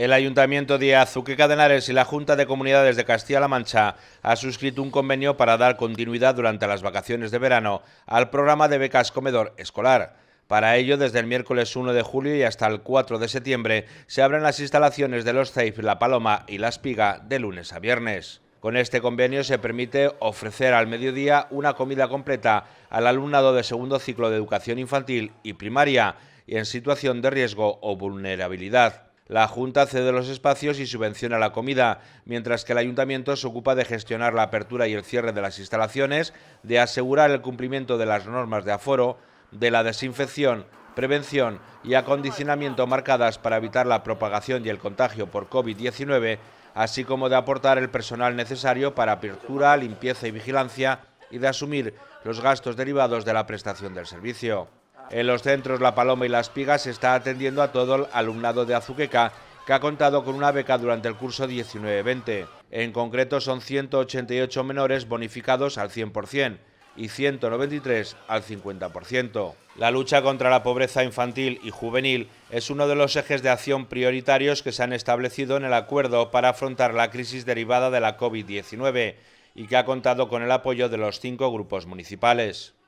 El Ayuntamiento de Azuqueca de y la Junta de Comunidades de Castilla-La Mancha ha suscrito un convenio para dar continuidad durante las vacaciones de verano al programa de becas comedor escolar. Para ello, desde el miércoles 1 de julio y hasta el 4 de septiembre, se abren las instalaciones de los CEIF La Paloma y La Espiga de lunes a viernes. Con este convenio se permite ofrecer al mediodía una comida completa al alumnado de segundo ciclo de educación infantil y primaria y en situación de riesgo o vulnerabilidad. La Junta cede los espacios y subvenciona la comida, mientras que el Ayuntamiento se ocupa de gestionar la apertura y el cierre de las instalaciones, de asegurar el cumplimiento de las normas de aforo, de la desinfección, prevención y acondicionamiento marcadas para evitar la propagación y el contagio por COVID-19, así como de aportar el personal necesario para apertura, limpieza y vigilancia y de asumir los gastos derivados de la prestación del servicio. En los centros La Paloma y Las Pigas se está atendiendo a todo el alumnado de Azuqueca que ha contado con una beca durante el curso 19-20. En concreto son 188 menores bonificados al 100% y 193 al 50%. La lucha contra la pobreza infantil y juvenil es uno de los ejes de acción prioritarios que se han establecido en el acuerdo para afrontar la crisis derivada de la COVID-19 y que ha contado con el apoyo de los cinco grupos municipales.